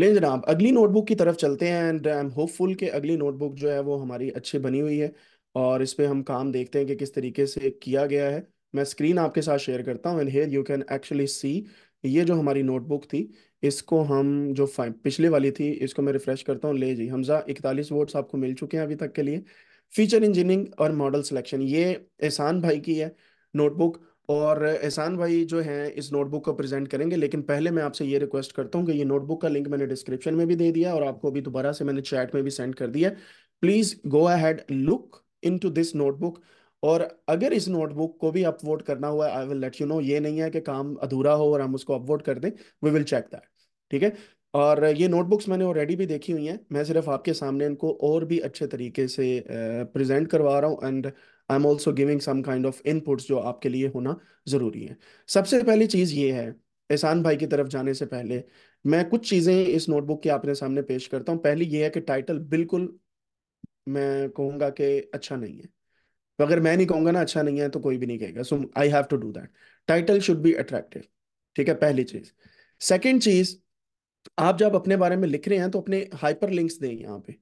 लेकिन जनाब अगली नोटबुक की तरफ चलते हैं एंड आई एम होपफुल कि अगली नोटबुक जो है वो हमारी अच्छी बनी हुई है और इस पर हम काम देखते हैं कि किस तरीके से किया गया है मैं स्क्रीन आपके साथ शेयर करता हूँ and here you can actually see ये जो हमारी नोटबुक थी इसको हम जो पिछले वाली थी इसको मैं रिफ्रेश करता हूँ ले जी हमजा इकतालीस वोट्स आपको मिल चुके हैं अभी तक के लिए फीचर इंजीनियरिंग और मॉडल सिलेक्शन ये एहसान भाई की है नोटबुक और एहसान भाई जो हैं इस नोटबुक को प्रेजेंट करेंगे लेकिन पहले मैं आपसे ये रिक्वेस्ट करता हूँ कि ये नोटबुक का लिंक मैंने डिस्क्रिप्शन में भी दे दिया और आपको अभी दोबारा से मैंने चैट में भी सेंड कर दिया please go ahead look into this notebook और अगर इस नोटबुक को भी अपवोट करना हुआ I will let you know ये नहीं है कि काम अधूरा हो और हम उसको अपवोट कर दें वी विल चेक दैट ठीक है और ये नोटबुक्स मैंने ऑलरेडी भी देखी हुई हैं मैं सिर्फ आपके सामने इनको और भी अच्छे तरीके से प्रेजेंट करवा रहा हूँ and I am also giving some kind of inputs जो आपके लिए होना ज़रूरी है सबसे पहली चीज़ ये है एहसान भाई की तरफ जाने से पहले मैं कुछ चीज़ें इस नोटबुक के आपने सामने पेश करता हूँ पहली ये है कि टाइटल बिल्कुल मैं कहूँगा कि अच्छा नहीं है तो अगर मैं नहीं कहूँगा ना अच्छा नहीं है तो कोई भी नहीं कहेगा so I have to do that title should be attractive ठीक है पहली चीज़ सेकेंड चीज़ आप जब अपने बारे में लिख रहे हैं तो अपने हाइपर लिंक्स दें यहाँ पे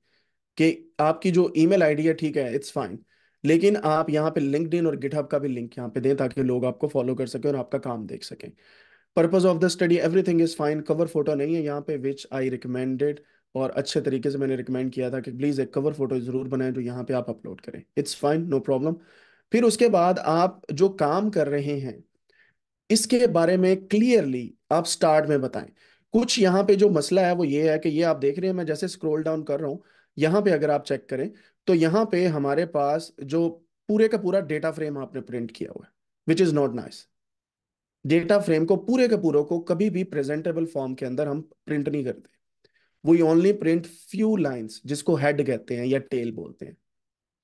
कि आपकी जो ईमेल आईडी है ठीक है इट्स फाइन लेकिन आप यहाँ पे लिंकड और गिटहब का भी लिंक यहाँ पे दें ताकि लोग आपको फॉलो कर सकें और आपका काम देख सकें purpose of the study everything is fine cover photo नहीं है यहाँ पे विच आई रिकमेंडेड और अच्छे तरीके से मैंने रिकमेंड किया था कि प्लीज़ एक कवर फोटो ज़रूर बनाएं जो यहाँ पे आप अपलोड करें इट्स फाइन नो प्रॉब्लम फिर उसके बाद आप जो काम कर रहे हैं इसके बारे में क्लियरली आप स्टार्ट में बताएं कुछ यहाँ पे जो मसला है वो ये है कि ये आप देख रहे हैं मैं जैसे स्क्रोल डाउन कर रहा हूँ यहाँ पे अगर आप चेक करें तो यहाँ पे हमारे पास जो पूरे का पूरा डेटा फ्रेम आपने प्रिंट किया हुआ है which is not nice data frame को पूरे के पूरे को कभी भी प्रेजेंटेबल फॉर्म के अंदर हम प्रिंट नहीं करते we only print few lines जिसको हेड कहते हैं या टेल बोलते हैं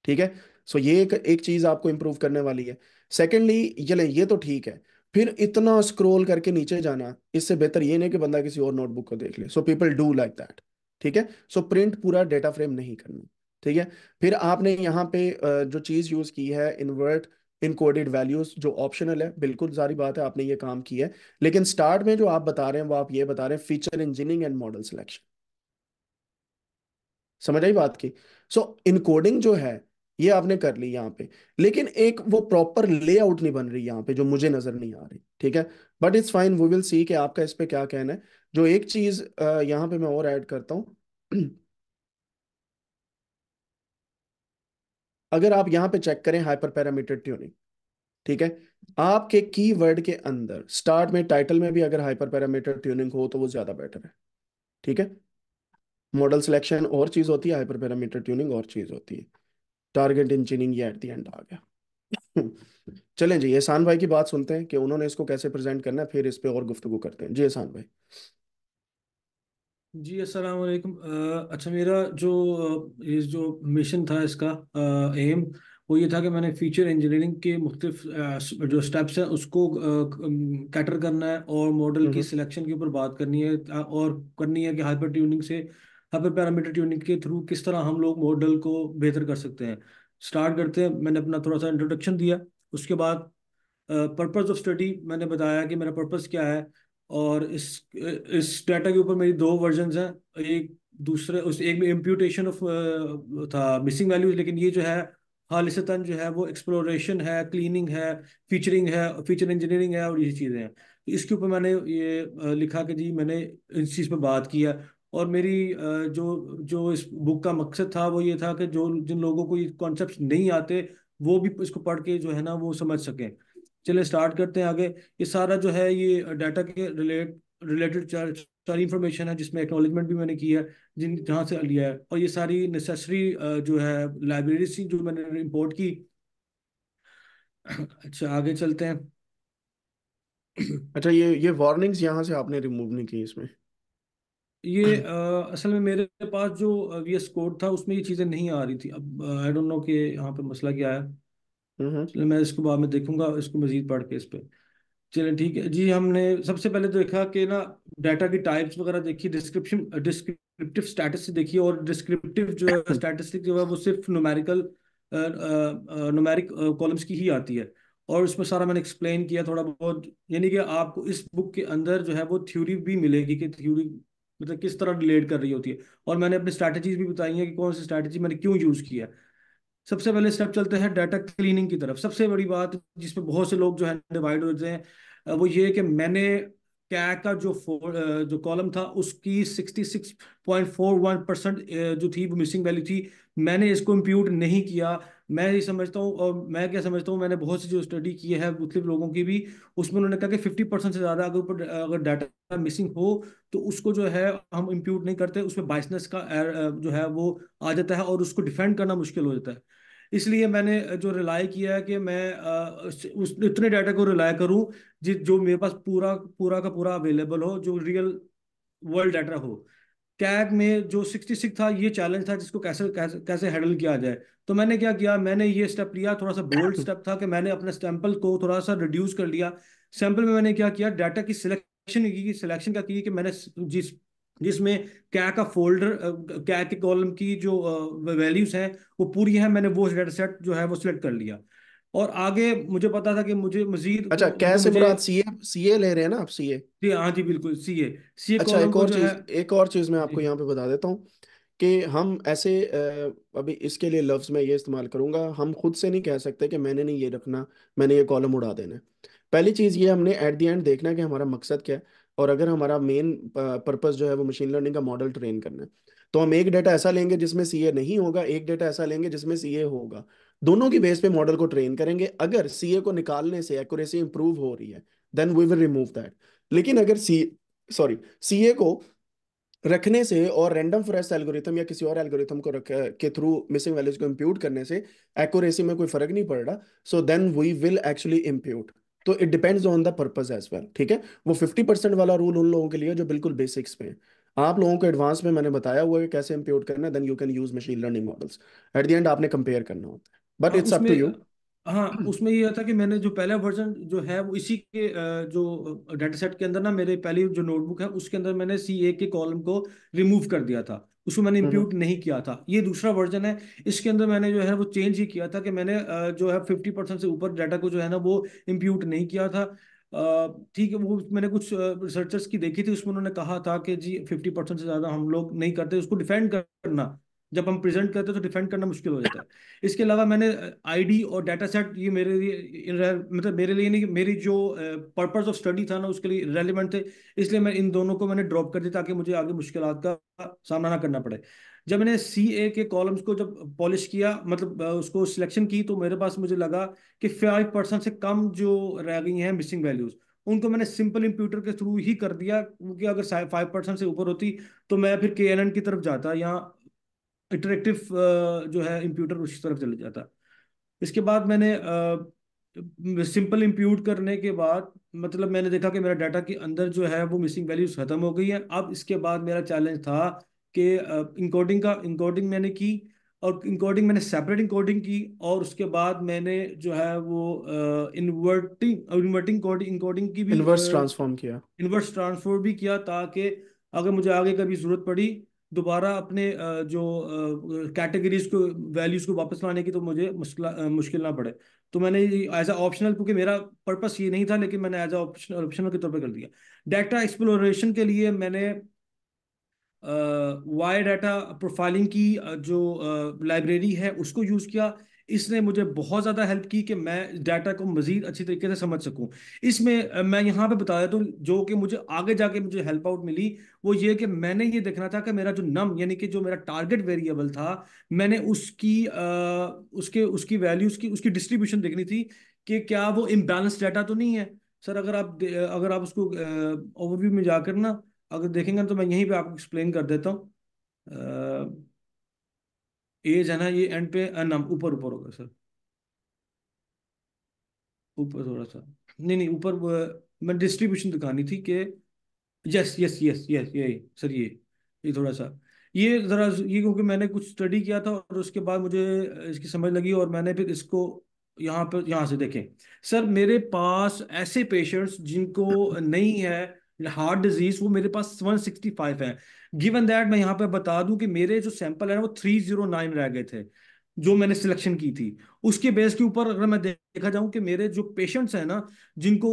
ठीक है सो so, ये एक एक चीज आपको इंप्रूव करने वाली है सेकेंडली चले ये तो ठीक है फिर इतना स्क्रोल करके नीचे जाना इससे बेहतर ये नहीं कि बंदा किसी और नोटबुक को देख ले so people do like that ठीक है सो so, प्रिंट पूरा डेटा फ्रेम नहीं करना ठीक है फिर आपने यहाँ पे जो चीज़ यूज़ की है इन्वर्ट इनकोडेड वैल्यूज जो ऑप्शनल है बिल्कुल सारी बात है आपने ये काम किया है लेकिन स्टार्ट में जो आप बता रहे हैं वो आप ये बता रहे हैं feature engineering and model selection समझ आई बात की सो so, इनकोडिंग जो है ये आपने कर ली यहाँ पे लेकिन एक वो प्रॉपर लेआउट नहीं बन रही यहाँ पे जो मुझे नजर नहीं आ रही ठीक है but it's fine we will see कि आपका इस पे क्या कहना है जो एक चीज यहाँ पे मैं और ऐड करता हूँ अगर आप यहां पे चेक करें हाइपर पैरामीटर ट्यूनिंग ठीक है आपके की वर्ड के अंदर स्टार्ट में टाइटल में भी अगर हाइपर पैरामीटर ट्यूनिंग हो तो वो ज्यादा बेटर है ठीक है मॉडल सिलेक्शन और चीज होती है हाइपर पैरामीटर ट्यूनिंग और चीज होती है टारगेट इंजीनियरिंग ये एट दी एंड आ गया चलें जी एहसान भाई की बात सुनते हैं कि उन्होंने इसको कैसे प्रेजेंट करना है फिर इस पे और गुफ्तगु करते हैं जी एहसान भाई जी अस्सलाम वालेकुम अच्छा मेरा जो ये जो मिशन था इसका एम वो ये था कि मैंने फीचर इंजीनियरिंग के मुख्तफ जो स्टेप्स हैं उसको कैटर करना है और मॉडल की सिलेक्शन के ऊपर बात करनी है और करनी है कि हाइपर ट्यूनिंग से हाइपर पैरामीटर ट्यूनिंग के थ्रू किस तरह हम लोग मॉडल को बेहतर कर सकते हैं स्टार्ट करते हैं मैंने अपना थोड़ा सा इंट्रोडक्शन दिया उसके बाद पर्पज़ ऑफ स्टडी मैंने बताया कि मेरा पर्पज़ क्या है और इस इस डाटा के ऊपर मेरी दो वर्जन हैं एक दूसरे उस एक में इम्प्यूटेशन ऑफ था मिसिंग वैल्यूज लेकिन ये जो है खालिशता जो है वो एक्सप्लोरेशन है क्लीनिंग है फीचरिंग है फीचर इंजीनियरिंग है और ये चीज़ें हैं तो इसके ऊपर मैंने ये लिखा कि जी मैंने इस चीज़ पर बात की है और मेरी जो जो इस बुक का मकसद था वो ये था कि जो जिन लोगों को ये कॉन्सेप्ट नहीं आते वो भी इसको पढ़ के जो है ना वो समझ सकें चले स्टार्ट करते हैं आगे ये सारा जो है ये डाटा के रिलेट रिलेटेड सारी इन्फॉर्मेशन है जिसमें एक्नोलेजमेंट भी मैंने की है जिन जहाँ से लिया है और ये सारी नेसेसरी जो है लाइब्रेरी जो मैंने इम्पोर्ट की अच्छा आगे चलते हैं अच्छा ये ये वार्निंग्स यहाँ से आपने रिमूव नहीं की इसमें ये आ, असल में मेरे पास जो वी एस कोड था उसमें ये चीज़ें नहीं आ रही थी अब आई डोंट नो कि यहाँ पे मसला क्या है हम्म। चलिए मैं इसको बाद में देखूंगा इसको मजीद पढ़ के इस पर चलिए ठीक है जी हमने सबसे पहले देखा कि ना डाटा की टाइप्स वगैरह देखी डिस्क्रिप्शन डिस्क्रिप्टिव स्टैटिस देखी और डिस्क्रिप्टिव जो है जो है वो सिर्फ न्यूमेरिकल न्यूमेरिक कॉलम्स की ही आती है और उसमें सारा मैंने एक्सप्लेन किया थोड़ा बहुत यानी कि आपको इस बुक के अंदर जो है वो थ्योरी भी मिलेगी कि थ्योरी मतलब किस तरह रिलेट कर रही होती है और मैंने अपनी स्ट्रैटेजीज भी बताई हैं कि कौन सी स्ट्रैटेजी मैंने क्यों यूज़ किया है सबसे पहले स्टेप चलते हैं डाटा क्लीनिंग की तरफ सबसे बड़ी बात जिसपे बहुत से लोग जो है डिवाइड होते हैं वो ये कि मैंने कै का जो जो कॉलम था उसकी 66.41 परसेंट जो थी वो मिसिंग वैल्यू थी मैंने इसको इम्प्यूट नहीं किया मैं ये समझता हूँ और मैं क्या समझता हूँ मैंने बहुत सी जो स्टडी की है मुस्लिम लोगों की भी उसमें उन्होंने कहा कि फिफ्टी परसेंट से ज़्यादा अगर ऊपर अगर डाटा मिसिंग हो तो उसको जो है हम इम्प्यूट नहीं करते उसमें बाइसनेस का जो है वो आ जाता है और उसको डिफेंड करना मुश्किल हो जाता है इसलिए मैंने जो रिलाई किया है कि मैं उस इतने डाटा को रिलाई करूँ जो मेरे पास पूरा पूरा का पूरा अवेलेबल हो जो रियल वर्ल्ड डाटा हो टैग में जो 66 था ये चैलेंज था जिसको कैसे कैसे कैसे हैंडल किया जाए तो मैंने क्या किया मैंने ये स्टेप लिया थोड़ा सा बोल्ड स्टेप था कि मैंने अपने सैंपल को थोड़ा सा रिड्यूस कर लिया सैंपल में मैंने क्या किया डाटा की सिलेक्शन की सिलेक्शन क्या की कि मैंने जिस जिसमें क्या का फोल्डर क्या के कॉलम की जो वैल्यूज हैं वो पूरी है मैंने वो डेटा सेट जो है वो सिलेक्ट कर लिया और आगे मुझे पता था कि मुझे मजीद अच्छा कैश से मुराद सीए सीए ले रहे हैं ना आप सीए जी हाँ जी बिल्कुल सीए सीए अच्छा एक और चीज एक और चीज मैं आपको यहाँ पे बता देता हूँ कि हम ऐसे अभी इसके लिए लफ्ज़ मैं ये इस्तेमाल करूंगा हम खुद से नहीं कह सकते कि मैंने नहीं ये रखना मैंने ये कॉलम उड़ा देना पहली चीज़ ये हमने एट दी एंड देखना है कि हमारा मकसद क्या है और अगर हमारा मेन पर्पज़ जो है वो मशीन लर्निंग का मॉडल ट्रेन करना है तो हम एक डाटा ऐसा लेंगे जिसमें सी नहीं होगा एक डाटा ऐसा लेंगे जिसमें सी होगा दोनों की बेस पे मॉडल को ट्रेन करेंगे अगर सी को निकालने से एक्यूरेसी इंप्रूव हो रही है then we will remove that लेकिन अगर सी सॉरी सी को रखने से और रैंडम फॉरेस्ट एल्गोरिथम या किसी और एल्गोरिथम को रख के थ्रू मिसिंग वैल्यूज को इम्प्यूट करने से एक्यूरेसी में कोई फर्क नहीं पड़ रहा so then we will actually impute तो it depends on the purpose as well ठीक है वो फिफ्टी परसेंट वाला रूल उन लोगों के लिए जो बिल्कुल बेसिक्स पे आप लोगों को एडवांस में मैंने बताया हुआ है कैसे इम्प्यूट करना है then you can use machine learning models at the end आपने कंपेयर करना होता है but it's up to you हाँ उसमें यह था कि मैंने जो पहला वर्जन जो है वो इसी के जो डाटा सेट के अंदर ना मेरे पहली जो नोटबुक है उसके अंदर मैंने सी ए के कॉलम को रिमूव कर दिया था उसको मैंने इंप्यूट हम्म। नहीं किया था ये दूसरा वर्जन है इसके अंदर मैंने जो है वो चेंज ही किया था कि मैंने जो है फिफ्टी परसेंट से ऊपर डाटा को जो है ना वो इम्प्यूट नहीं किया था ठीक है वो मैंने कुछ रिसर्चर्स की देखी थी उसमें उन्होंने कहा था कि जी फिफ्टी परसेंट से ज़्यादा हम लोग नहीं करते उसको डिफेंड करना जब हम प्रेजेंट करते हैं तो डिफेंड करना मुश्किल हो जाता है इसके अलावा मैंने आईडी और डाटा सेट ये मेरे लिए मतलब मेरे लिए नहीं मेरी जो पर्पस ऑफ स्टडी था ना उसके लिए रेलिवेंट थे इसलिए मैं इन दोनों को मैंने ड्रॉप कर दिया ताकि मुझे आगे मुश्किल का सामना ना करना पड़े जब मैंने सी ए के कॉलम्स को जब पॉलिश किया मतलब उसको सिलेक्शन की तो मेरे पास मुझे लगा कि फाइव परसेंट से कम जो रह गई हैं मिसिंग वैल्यूज़ उनको मैंने सिंपल इंप्यूटर के थ्रू ही कर दिया क्योंकि अगर फाइव परसेंट से ऊपर होती तो मैं फिर के एन एन की तरफ जाता या इंटरेक्टिव जो है इम्प्यूटर उस तरफ चले जाता इसके बाद मैंने सिंपल इम्प्यूट करने के बाद मतलब मैंने देखा कि मेरा डाटा के अंदर जो है वो मिसिंग वैल्यूज खत्म हो गई है अब इसके बाद मेरा चैलेंज था कि इंकोडिंग का इंकोडिंग मैंने की और इंकोडिंग मैंने सेपरेट इंकोडिंग की और उसके बाद मैंने जो है वो इन्वर्टिंग इन्वर्टिंग इंकोडिंग की भी इन्वर्स ट्रांसफॉर्म किया इन्वर्स ट्रांसफॉर्म भी किया ताकि अगर मुझे आगे कभी जरूरत पड़ी दोबारा अपने जो कैटेगरीज को वैल्यूज को वापस लाने की तो मुझे मुश्किल मुश्किल ना पड़े तो मैंने एज अ ऑप्शनल क्योंकि मेरा पर्पस ये नहीं था लेकिन मैंने एज अ ऑप्शनल ऑप्शनल के तौर पर कर दिया डाटा एक्सप्लोरेशन के लिए मैंने वाई डाटा प्रोफाइलिंग की जो लाइब्रेरी है उसको यूज़ किया इसने मुझे बहुत ज़्यादा हेल्प की कि मैं डाटा को मज़ीद अच्छी तरीके से समझ सकूँ इसमें मैं यहाँ पे बता देता हूँ जो कि मुझे आगे जाके मुझे हेल्प आउट मिली वो ये कि मैंने ये देखना था कि मेरा जो नम यानी कि जो मेरा टारगेट वेरिएबल था मैंने उसकी आ, उसके उसकी वैल्यू उसकी उसकी डिस्ट्रीब्यूशन देखनी थी कि क्या वो इम्बेलेंस डाटा तो नहीं है सर अगर आप अगर आप उसको ओवरव्यू में जाकर ना अगर देखेंगे तो मैं यहीं पर आपको एक्सप्लेन कर देता हूँ एज है ना ये एंड पे एन ऊपर ऊपर होगा सर ऊपर थोड़ा सा नहीं नहीं ऊपर मैं डिस्ट्रीब्यूशन दिखानी थी कि यस यस यस यस यही सर ये ये थोड़ा सा ये ज़रा ये क्योंकि मैंने कुछ स्टडी किया था और उसके बाद मुझे इसकी समझ लगी और मैंने फिर इसको यहाँ पर यहाँ से देखें सर मेरे पास ऐसे पेशेंट्स जिनको नहीं है हार्ट डिजीज वो मेरे पास 165 है गिवन दैट मैं यहाँ पे बता दूं कि मेरे जो सैंपल है वो 309 रह गए थे जो मैंने सिलेक्शन की थी उसके बेस के ऊपर अगर मैं देखा जाऊं कि मेरे जो पेशेंट्स हैं ना जिनको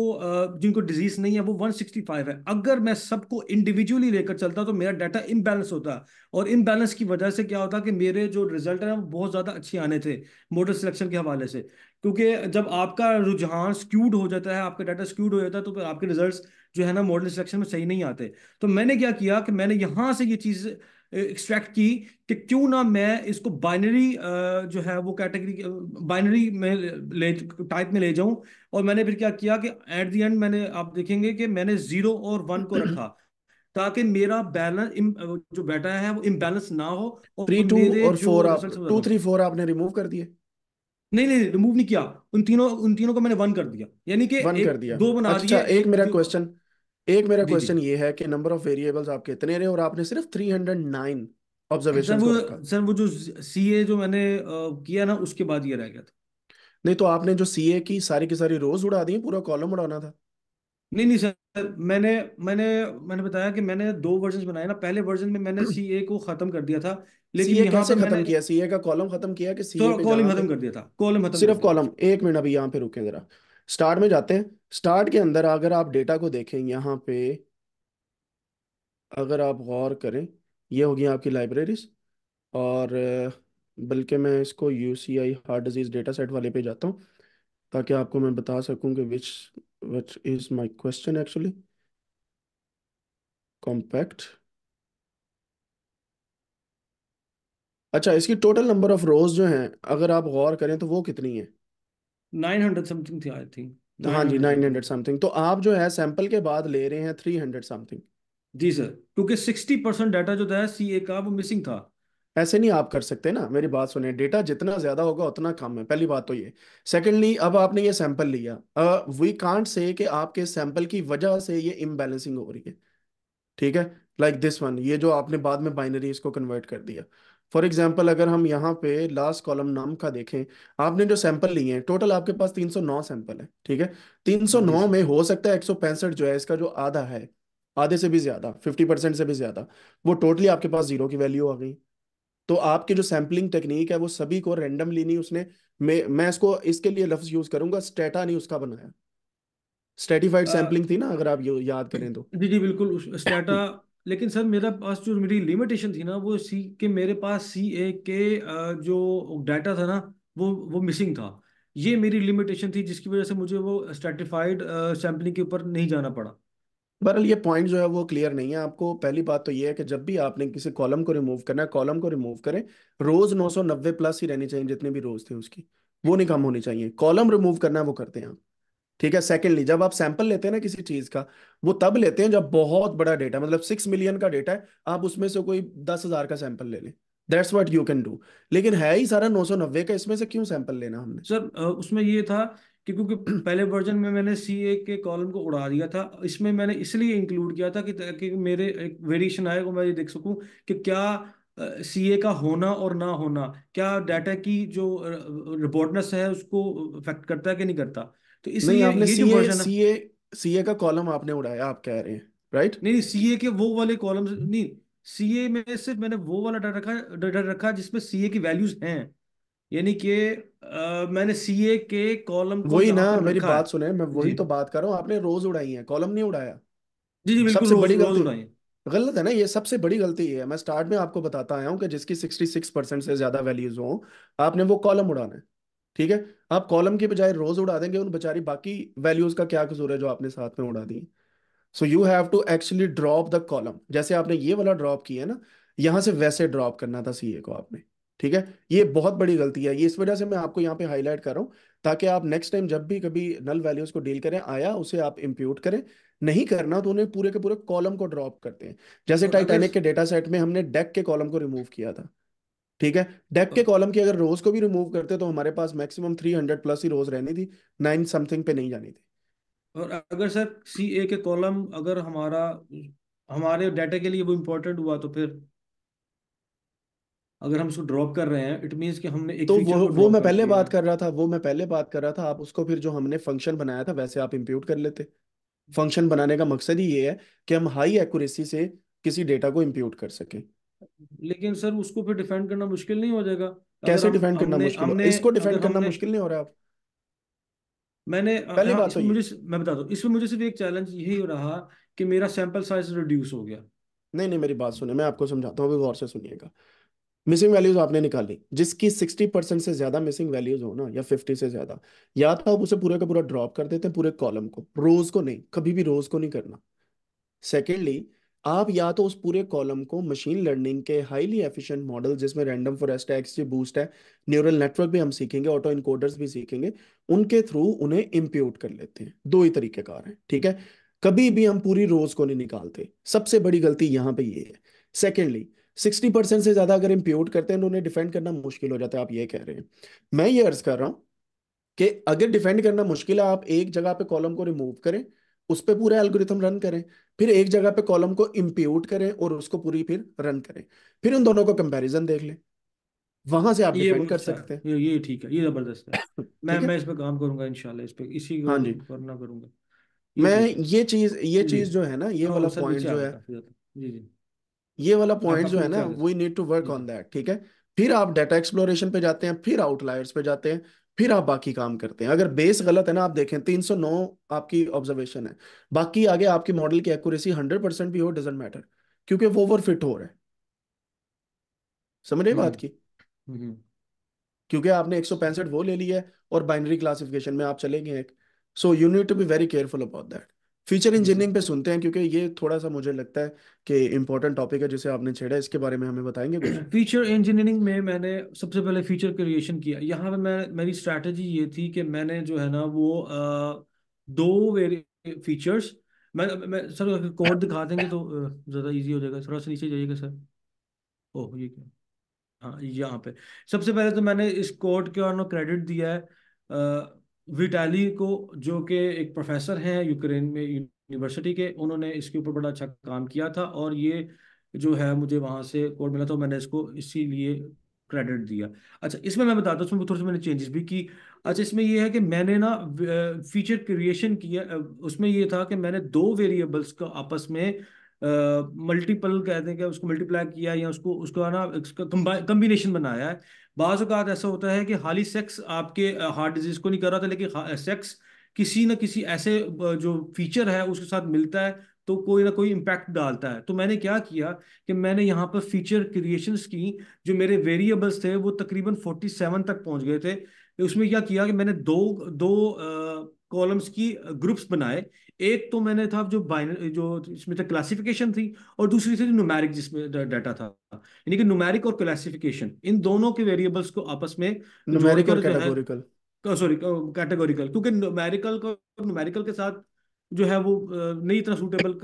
जिनको डिजीज नहीं है वो 165 है अगर मैं सबको इंडिविजुअली लेकर चलता तो मेरा डाटा इम्बैलेंस होता और इम्बैलेंस की वजह से क्या होता कि मेरे जो रिजल्ट है वो बहुत ज़्यादा अच्छे आने थे मोटर सिलेक्शन के हवाले से क्योंकि जब आपका रुझान स्क्यूड हो जाता है आपका डाटा स्क्यूड हो जाता है तो फिर आपके रिजल्ट जो है ना मॉडल सिलेक्शन में सही नहीं आते तो मैंने क्या किया कि मैंने यहां से ये चीज़ एक्सट्रैक्ट की कि क्यों ना मैं इसको बाइनरी जो है वो कैटेगरी बाइनरी में ले टाइप में ले जाऊं और मैंने फिर क्या किया कि एट द एंड मैंने आप देखेंगे कि मैंने जीरो और वन को रखा ताकि मेरा बैलेंस जो बैठा है वो इम्बैलेंस ना हो और थ्री टू और फोर आप टू थ्री फोर आपने रिमूव कर दिए नहीं नहीं रिमूव नहीं किया उन तीनों उन तीनों को मैंने वन कर दिया यानी कि वन दो बना अच्छा, दिया एक मेरा क्वेश्चन एक मेरा क्वेश्चन ये है कि नंबर ऑफ वेरिएबल्स आप कितने रहे और आपने सिर्फ 309 ऑब्जर्वेशन सर वो सर वो जो सीए जो मैंने किया ना उसके बाद ये रह गया था नहीं तो आपने जो सीए की सारी की सारी रोज उड़ा दी पूरा कॉलम उड़ाना था नहीं नहीं सर मैंने मैंने मैंने बताया कि मैंने दो वर्जन बनाए ना पहले वर्जन में मैंने सीए को खत्म कर दिया था लेकिन सीए कैसे खत्म किया सीए का कॉलम खत्म किया कि सीए तो कॉलम खत्म कर दिया था कॉलम खत्म सिर्फ कॉलम एक मिनट अभी यहाँ पे रुके जरा स्टार्ट में जाते हैं स्टार्ट के अंदर अगर आप डेटा को देखें यहाँ पे अगर आप गौर करें ये होगी आपकी लाइब्रेरीज और बल्कि मैं इसको U C I heart disease data set वाले पे जाता हूँ ताकि आपको मैं बता सकूँ कि which which is my question actually compact अच्छा इसकी टोटल नंबर ऑफ़ रोज़ जो हैं अगर आप गौर करें तो वो कितनी है नाइन हंड्रेड समथिंग थी आई थिंक हाँ जी नाइन हंड्रेड समथिंग तो आप जो है सैंपल के बाद ले रहे हैं थ्री हंड्रेड समथिंग जी सर क्योंकि सिक्सटी परसेंट डाटा जो था सी ए का वो मिसिंग था ऐसे नहीं आप कर सकते ना मेरी बात सुने डेटा जितना ज्यादा होगा उतना कम है पहली बात तो ये सेकंडली अब आपने ये सैंपल लिया वी कांट से कि आपके सैंपल की वजह से ये इम्बेलेंसिंग हो रही है ठीक है लाइक दिस वन ये जो आपने बाद में बाइनरी इसको कन्वर्ट कर दिया फॉर एग्जाम्पल अगर हम यहाँ पे लास्ट कॉलम नाम का देखें आपने जो सैंपल लिए हैं टोटल आपके पास 309 सैंपल है ठीक है 309 में हो सकता है एक जो है इसका जो आधा है आधे से भी ज्यादा 50 परसेंट से भी ज्यादा वो टोटली आपके पास जीरो की वैल्यू आ गई तो आपकी जो सैम्पलिंग टेक्निक है वो सभी को रेंडमली नहीं उसने मैं मैं इसको इसके लिए लफ्ज यूज करूंगा स्टेटा नहीं उसका बनाया स्टेटिफाइड सैम्पलिंग थी ना अगर आप याद करें तो जी जी बिल्कुल स्टेटा लेकिन सर मेरा पास जो मेरी लिमिटेशन थी ना वो सी के मेरे पास सी ए के जो डाटा था ना वो वो मिसिंग था ये मेरी लिमिटेशन थी जिसकी वजह से मुझे वो स्ट्रेटिफाइड सैम्पलिंग के ऊपर नहीं जाना पड़ा बहरल ये पॉइंट जो है वो क्लियर नहीं है आपको पहली बात तो ये है कि जब भी आपने किसी कॉलम को रिमूव करना है कॉलम को रिमूव करें रोज नौ प्लस ही रहनी चाहिए जितने भी रोज थे उसकी वो नहीं कम होनी चाहिए कॉलम रिमूव करना है वो करते हैं आप ठीक है सेकेंडली जब आप सैंपल लेते हैं ना किसी चीज का वो तब लेते हैं जब बहुत बड़ा डेटा मतलब सिक्स मिलियन का डेटा है आप उसमें से कोई दस हजार का सैंपल ले लें that's what you can do लेकिन है ही सारा नौ सौ नब्बे का इसमें से क्यों सैंपल लेना हमने सर उसमें ये था कि क्योंकि पहले वर्जन में मैंने सी ए के कॉलम को उड़ा दिया था इसमें मैंने इसलिए इंक्लूड किया था कि ताकि मेरे एक वेरिएशन आए वो मैं ये देख सकूं कि क्या सी ए का होना और ना होना क्या डाटा की जो रिपोर्टनेस है उसको इफेक्ट करता है कि नहीं करता तो इसलिए आपने सीए सीए सीए का कॉलम आपने उड़ाया आप कह रहे हैं राइट नहीं नहीं सीए के वो वाले कॉलम नहीं सीए में सिर्फ मैंने वो वाला डाटा रखा डाटा रखा जिसमें सीए की वैल्यूज हैं यानी कि मैंने सीए के कॉलम वही ना मेरी बात सुने मैं वही तो बात कर रहा हूँ आपने रोज उड़ाई है कॉलम नहीं उड़ाया जी जी बिल्कुल सबसे रोज, बड़ी रोज गलती उड़ाई गलत है ना ये सबसे बड़ी गलती है मैं स्टार्ट में आपको बताता आया हूँ कि जिसकी सिक्सटी सिक्स परसेंट से ज्यादा वैल्यूज हो आपने वो कॉलम उड़ाना है ठीक है आप कॉलम की बजाय रोज उड़ा देंगे उन बेचारी बाकी वैल्यूज का क्या कसूर है जो आपने साथ में उड़ा दी so you have to actually drop the column जैसे आपने ये वाला ड्रॉप किया ना यहाँ से वैसे ड्रॉप करना था सीए को आपने ठीक है ये बहुत बड़ी गलती है ये इस वजह से मैं आपको यहाँ पे हाईलाइट कर रहा हूँ ताकि आप नेक्स्ट टाइम जब भी कभी नल वैल्यूज को डील करें आया उसे आप इम्प्यूट करें नहीं करना तो उन्हें पूरे के पूरे कॉलम को ड्रॉप करते हैं जैसे टाइटेनिक तो के डेटा सेट में हमने डेक के कॉलम को रिमूव किया था ठीक है डेक के कॉलम की अगर रोज को भी रिमूव करते तो हमारे पास मैक्सिमम थ्री हंड्रेड प्लस ही रोज रहनी थी नाइन समथिंग पे नहीं जानी थी और अगर सर सी ए के कॉलम अगर हमारा हमारे डाटा के लिए वो इम्पोर्टेंट हुआ तो फिर अगर हम उसको ड्रॉप कर रहे हैं इट मीन कि हमने एक तो वो वो मैं पहले बात कर रहा था वो मैं पहले बात कर रहा था आप उसको फिर जो हमने फंक्शन बनाया था वैसे आप इम्प्यूट कर लेते फंक्शन बनाने का मकसद ही ये है कि हम हाई एक्यूरेसी से किसी डेटा को इम्प्यूट कर सकें लेकिन सर उसको फिर डिफेंड करना मुश्किल नहीं हो जाएगा कैसे डिफेंड करना मुश्किल हमने इसको डिफेंड करना मुश्किल नहीं हो रहा आप मैंने हाँ, पहली बात तो मुझे मैं बता दूं इसमें मुझे सिर्फ एक चैलेंज यही हो रहा कि मेरा सैंपल साइज रिड्यूस हो गया नहीं नहीं मेरी बात सुने मैं आपको समझाता हूँ गौर से सुनिएगा मिसिंग वैल्यूज आपने निकाली जिसकी सिक्सटी परसेंट से ज्यादा मिसिंग वैल्यूज हो ना या फिफ्टी से ज्यादा या तो आप उसे पूरे का पूरा ड्रॉप कर देते हैं पूरे कॉलम को रोज को नहीं कभी भी रोज को नहीं करना सेकेंडली आप या तो उस पूरे कॉलम को मशीन लर्निंग के हाईली एफिशिएंट मॉडल जिसमें रैंडम फॉरेस्ट है बूस्ट है न्यूरल नेटवर्क भी हम सीखेंगे ऑटो इनकोडर्स भी सीखेंगे उनके थ्रू उन्हें इम्प्यूट कर लेते हैं दो ही तरीके कार हैं ठीक है कभी भी हम पूरी रोज को नहीं निकालते सबसे बड़ी गलती यहाँ पे ये है सेकेंडली सिक्सटी परसेंट से ज्यादा अगर इम्प्यूट करते हैं तो उन्हें डिफेंड करना मुश्किल हो जाता है आप ये कह रहे हैं मैं ये अर्ज कर रहा हूँ कि अगर डिफेंड करना मुश्किल है आप एक जगह पे कॉलम को रिमूव करें उस पर पूरा एल्गोरिथम रन करें फिर एक जगह पे कॉलम को इम्प्यूट करें और उसको पूरी फिर रन करें फिर उन दोनों को कंपैरिजन देख लें वहां से आप ये कर सकते हैं ये ठीक है ये जबरदस्त है मैं मैं इस पे काम करूंगा इंशाल्लाह इस पे इसी को हाँ जी करना करूंगा ये मैं ये चीज ये चीज जो है ना ये हाँ, वाला पॉइंट जो है जी जी ये वाला पॉइंट जो है ना we need to work on that ठीक है फिर आप डेटा एक्सप्लोरेशन पे जाते हैं फिर आउटलायर्स पे जाते हैं फिर आप बाकी काम करते हैं अगर बेस गलत है ना आप देखें 309 आपकी ऑब्जर्वेशन है बाकी आगे आपके मॉडल की एक्यूरेसी 100 परसेंट भी हो डजेंट मैटर क्योंकि वो ओवर फिट हो रहा है समझ रहे बात हम्म। की हम्म। क्योंकि आपने एक वो ले लिया है और बाइनरी क्लासिफिकेशन में आप चले गए so you need to be very careful about that feature hmm, engineering hmm. पे सुनते हैं क्योंकि ये थोड़ा सा मुझे लगता है कि इंपॉर्टेंट टॉपिक है जिसे आपने छेड़ा इसके बारे में हमें बताएंगे फ्यूचर इंजीनियरिंग में मैंने सबसे पहले फ्यूचर क्रिएशन किया यहाँ पे मैं मेरी स्ट्रैटेजी ये थी कि मैंने जो है ना वो आ, दो फीचर्स मैं मैं सर कोड दिखा देंगे तो ज़्यादा ईजी हो जाएगा थोड़ा सा नीचे जाइएगा सर ओह ये क्या हाँ यहाँ पे सबसे पहले तो मैंने इस कोड के और क्रेडिट दिया है विटाली को जो कि एक प्रोफेसर हैं यूक्रेन में यूनिवर्सिटी के उन्होंने इसके ऊपर बड़ा अच्छा काम किया था और ये जो है मुझे वहाँ से कोड मिला था मैंने इसको इसीलिए क्रेडिट दिया अच्छा इसमें मैं बताता हूँ थोड़े से मैंने चेंजेस भी की अच्छा इसमें यह है कि मैंने ना फीचर क्रिएशन किया उसमें यह था कि मैंने दो वेरिएबल्स को आपस में मल्टीपल uh, कहते हैं कि उसको मल्टीप्लाई किया या उसको उसका ना कम्बिनेशन बनाया है बाज़ अवत ऐसा होता है कि हाली सेक्स आपके हार्ट डिजीज को नहीं कर रहा था लेकिन सेक्स किसी ना किसी ऐसे जो फीचर है उसके साथ मिलता है तो कोई ना कोई इम्पैक्ट डालता है तो मैंने क्या किया कि मैंने यहाँ पर फीचर क्रिएशंस की जो मेरे वेरिएबल्स थे वो तकरीबन 47 तक पहुँच गए थे उसमें क्या किया कि मैंने दो दो कॉलम्स की ग्रुप्स बनाए एक तो मैंने था जो बाइनर जो इसमें था क्लासिफिकेशन थी और दूसरी थी नुमेरिक जिसमें डाटा था यानी कि नुमेरिक और क्लासिफिकेशन इन दोनों के वेरिएबल्स को आपस में न्यूमेरिकल कैटेगोरिकल सॉरी कैटेगोरिकल क्योंकि न्यूमेरिकल का न्यूमेरिकल के साथ जो है वो नहीं इतना सूटेबल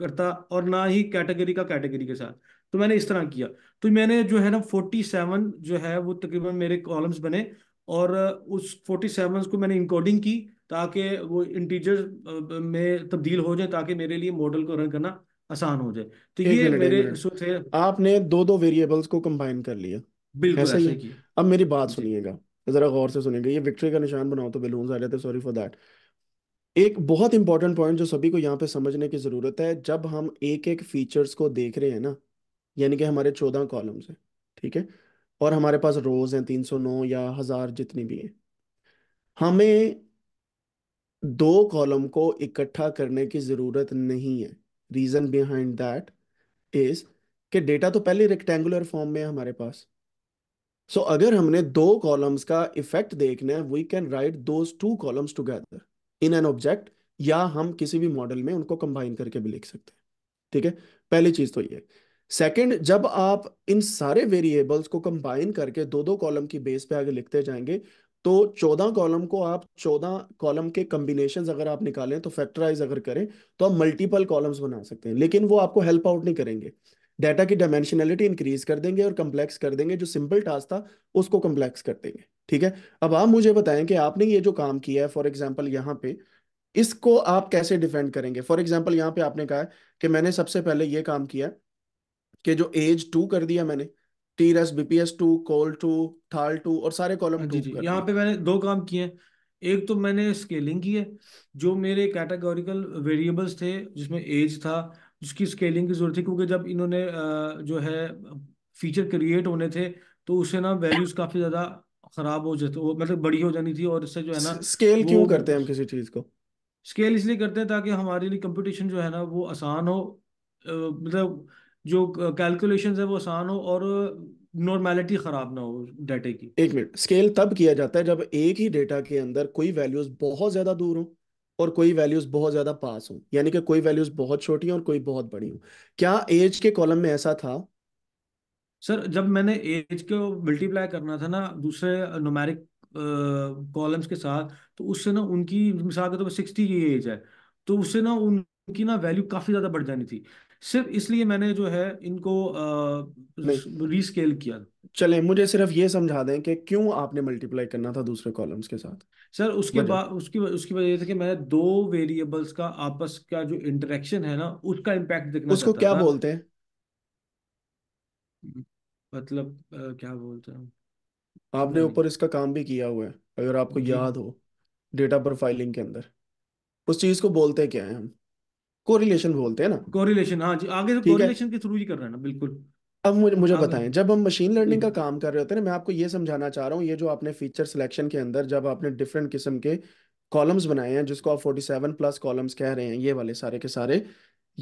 करता और ना ही कैटेगरी का कैटेगरी के साथ तो मैंने इस तरह किया तो मैंने जो है ना फोर्टी सेवन जो है वो तकरीबन मेरे कॉलम्स बने और उस फोर्टी सेवन को मैंने इंकोडिंग की ताकि वो इंटीजर में तब्दील हो जाए ताकि मेरे लिए मॉडल को रन करना आसान हो जाए तो ये मेरे से आपने दो दो वेरिएबल्स को कंबाइन कर लिया बिल्कुल ऐसे ही किया अब मेरी बात सुनिएगा जरा गौर से सुनेगा ये विक्ट्री का निशान बनाओ तो बेलून आ रहे थे सॉरी फॉर दैट एक बहुत इंपॉर्टेंट पॉइंट जो सभी को यहाँ पे समझने की ज़रूरत है जब हम एक एक फीचर्स को देख रहे हैं ना यानी कि हमारे चौदह कॉलम्स हैं ठीक है और हमारे पास रोज हैं तीन सौ नौ या हज़ार जितनी भी हैं हमें दो कॉलम को इकट्ठा करने की ज़रूरत नहीं है रीज़न बिहाइंड दैट इज़ कि डेटा तो पहले रेक्टेंगुलर फॉर्म में है हमारे पास सो so, अगर हमने दो कॉलम्स का इफेक्ट देखना है we can write those two columns together in an object या हम किसी भी मॉडल में उनको कंबाइन करके भी लिख सकते हैं ठीक है पहली चीज़ तो ये सेकंड जब आप इन सारे वेरिएबल्स को कंबाइन करके दो दो कॉलम की बेस पे आगे लिखते जाएंगे तो चौदह कॉलम को आप चौदह कॉलम के कॉम्बिनेशन अगर आप निकालें तो फैक्टराइज अगर करें तो आप मल्टीपल कॉलम्स बना सकते हैं लेकिन वो आपको हेल्प आउट नहीं करेंगे डाटा की डायमेंशनैलिटी इंक्रीज कर देंगे और कम्प्लेक्स कर देंगे जो सिंपल टास्क था उसको कम्प्लेक्स कर देंगे ठीक है अब आप मुझे बताएं कि आपने ये जो काम किया है फॉर एग्जाम्पल यहाँ पे इसको आप कैसे डिफेंड करेंगे फॉर एग्जाम्पल यहाँ पे आपने कहा कि मैंने सबसे पहले ये काम किया कि जो एज टू कर दिया मैंने टीरस बीपीएस टू कोल टू थाल टू और सारे कॉलम हाँ, जी जी यहाँ पे मैंने दो काम किए हैं एक तो मैंने स्केलिंग की है जो मेरे कैटेगोरिकल वेरिएबल्स थे जिसमें एज था जिसकी स्केलिंग की जरूरत थी क्योंकि जब इन्होंने जो है फीचर क्रिएट होने थे तो उससे ना वैल्यूज काफी ज्यादा खराब हो जाते मतलब बड़ी हो जानी थी और इससे जो है ना स्केल क्यों करते हैं हम किसी चीज को स्केल इसलिए करते हैं ताकि हमारे लिए कंपटीशन जो है ना वो आसान हो मतलब जो कैलकुलेशन है वो आसान हो और नॉर्मेलिटी खराब ना हो डेटे की एक मिनट स्केल तब किया जाता है जब एक ही डेटा के अंदर कोई वैल्यूज बहुत ज्यादा दूर हो और कोई वैल्यूज बहुत ज्यादा पास हो यानी कि कोई वैल्यूज बहुत छोटी हो और कोई बहुत बड़ी हो क्या एज के कॉलम में ऐसा था सर जब मैंने एज को मल्टीप्लाई करना था ना दूसरे नोमेरिक कॉलम्स के साथ तो उससे ना उनकी मिसाल के तौर पर सिक्सटी की एज है तो उससे ना उनकी ना वैल्यू काफ़ी ज़्यादा बढ़ जानी थी सिर्फ इसलिए मैंने जो है इनको रीस्केल किया चले मुझे सिर्फ ये समझा दें कि क्यों आपने मल्टीप्लाई करना था दूसरे कॉलम्स के साथ सर उसके बाद उसकी उसकी वजह से थी कि मैंने दो वेरिएबल्स का आपस का जो इंटरेक्शन है ना उसका इम्पैक्ट देखना उसको क्या था। बोलते हैं मतलब क्या बोलते हैं आपने ऊपर इसका काम भी किया हुआ है अगर आपको याद हो डेटा प्रोफाइलिंग के अंदर उस चीज को बोलते क्या है हम कोरिलेशन बोलते हैं ना कोरिलेशन हाँ जी आगे तो कोरिलेशन के थ्रू ही कर रहे हैं ना बिल्कुल अब मुझे मुझे बताएं जब हम मशीन लर्निंग का हम्म। काम कर रहे होते हैं ना मैं आपको ये समझाना चाह रहा हूँ ये जो आपने फीचर सिलेक्शन के अंदर जब आपने डिफरेंट किस्म के कॉलम्स बनाए हैं जिसको आप सेवन प्लस कॉलम्स कह रहे हैं ये वाले सारे के सारे